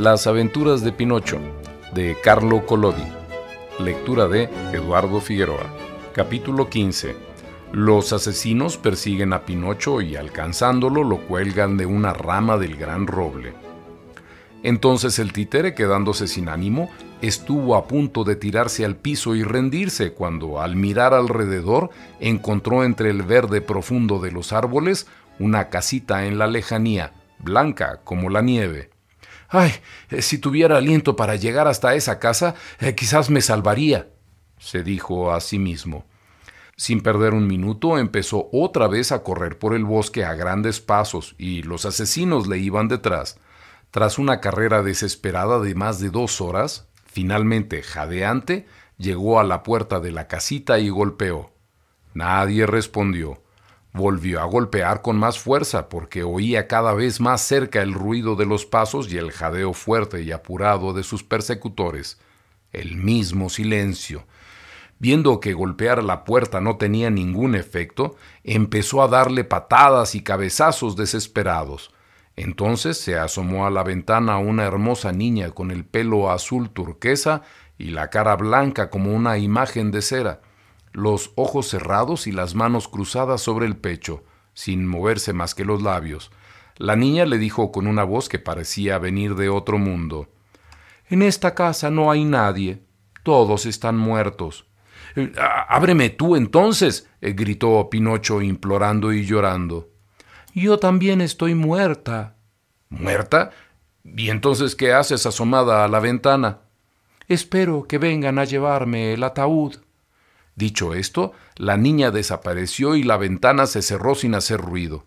Las aventuras de Pinocho, de Carlo Collodi. Lectura de Eduardo Figueroa. Capítulo 15. Los asesinos persiguen a Pinocho y alcanzándolo lo cuelgan de una rama del gran roble. Entonces el títere, quedándose sin ánimo, estuvo a punto de tirarse al piso y rendirse cuando, al mirar alrededor, encontró entre el verde profundo de los árboles una casita en la lejanía, blanca como la nieve. Ay, eh, si tuviera aliento para llegar hasta esa casa, eh, quizás me salvaría, se dijo a sí mismo. Sin perder un minuto empezó otra vez a correr por el bosque a grandes pasos y los asesinos le iban detrás. Tras una carrera desesperada de más de dos horas, finalmente, jadeante, llegó a la puerta de la casita y golpeó. Nadie respondió. Volvió a golpear con más fuerza porque oía cada vez más cerca el ruido de los pasos y el jadeo fuerte y apurado de sus persecutores. El mismo silencio. Viendo que golpear la puerta no tenía ningún efecto, empezó a darle patadas y cabezazos desesperados. Entonces se asomó a la ventana una hermosa niña con el pelo azul turquesa y la cara blanca como una imagen de cera los ojos cerrados y las manos cruzadas sobre el pecho, sin moverse más que los labios. La niña le dijo con una voz que parecía venir de otro mundo. En esta casa no hay nadie. Todos están muertos. Eh, ábreme tú entonces, gritó Pinocho implorando y llorando. Yo también estoy muerta. ¿Muerta? ¿Y entonces qué haces asomada a la ventana? Espero que vengan a llevarme el ataúd. Dicho esto, la niña desapareció y la ventana se cerró sin hacer ruido.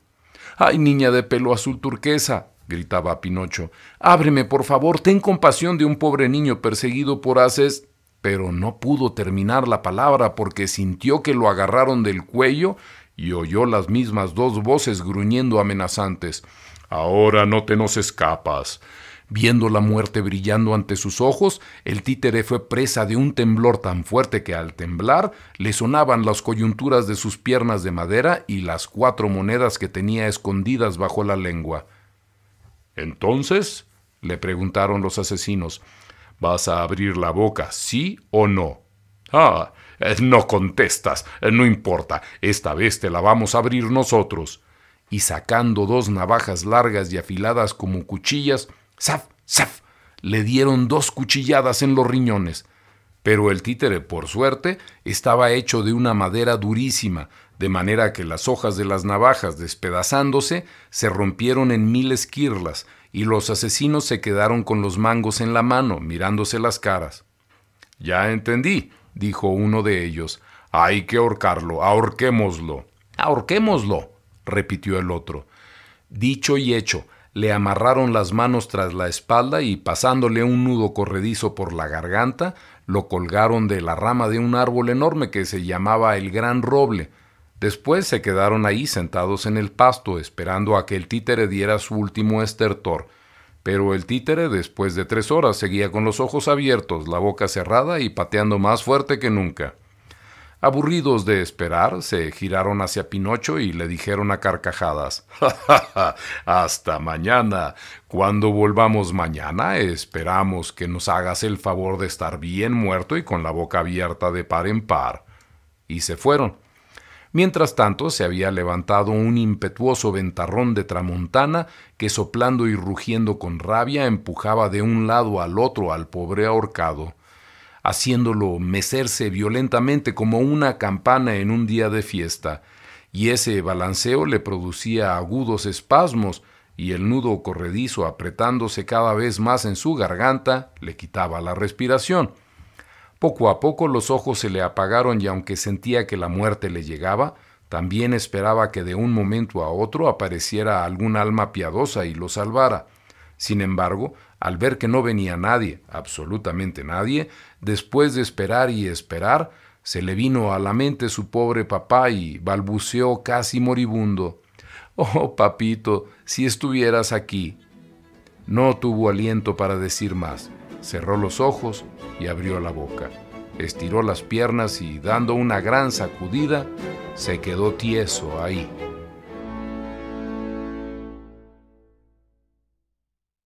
¡Ay, niña de pelo azul turquesa! gritaba Pinocho. Ábreme, por favor, ten compasión de un pobre niño perseguido por haces. Pero no pudo terminar la palabra porque sintió que lo agarraron del cuello y oyó las mismas dos voces gruñendo amenazantes. Ahora no te nos escapas. Viendo la muerte brillando ante sus ojos, el títere fue presa de un temblor tan fuerte que al temblar le sonaban las coyunturas de sus piernas de madera y las cuatro monedas que tenía escondidas bajo la lengua. Entonces, le preguntaron los asesinos, ¿vas a abrir la boca, sí o no? Ah, eh, no contestas, eh, no importa, esta vez te la vamos a abrir nosotros. Y sacando dos navajas largas y afiladas como cuchillas, -¡Saf! ¡Saf! le dieron dos cuchilladas en los riñones. Pero el títere, por suerte, estaba hecho de una madera durísima, de manera que las hojas de las navajas, despedazándose, se rompieron en mil esquirlas, y los asesinos se quedaron con los mangos en la mano, mirándose las caras. Ya entendí, dijo uno de ellos. Hay que ahorcarlo, ahorquémoslo. Ahorquémoslo, repitió el otro. Dicho y hecho, le amarraron las manos tras la espalda y pasándole un nudo corredizo por la garganta, lo colgaron de la rama de un árbol enorme que se llamaba el Gran Roble. Después se quedaron ahí sentados en el pasto esperando a que el títere diera su último estertor. Pero el títere, después de tres horas, seguía con los ojos abiertos, la boca cerrada y pateando más fuerte que nunca. Aburridos de esperar, se giraron hacia Pinocho y le dijeron a carcajadas, Hasta mañana. Cuando volvamos mañana, esperamos que nos hagas el favor de estar bien muerto y con la boca abierta de par en par. Y se fueron. Mientras tanto, se había levantado un impetuoso ventarrón de tramontana que soplando y rugiendo con rabia empujaba de un lado al otro al pobre ahorcado haciéndolo mecerse violentamente como una campana en un día de fiesta, y ese balanceo le producía agudos espasmos, y el nudo corredizo apretándose cada vez más en su garganta le quitaba la respiración. Poco a poco los ojos se le apagaron y aunque sentía que la muerte le llegaba, también esperaba que de un momento a otro apareciera algún alma piadosa y lo salvara. Sin embargo, al ver que no venía nadie, absolutamente nadie, después de esperar y esperar, se le vino a la mente su pobre papá y balbuceó casi moribundo. Oh, papito, si estuvieras aquí. No tuvo aliento para decir más. Cerró los ojos y abrió la boca. Estiró las piernas y, dando una gran sacudida, se quedó tieso ahí.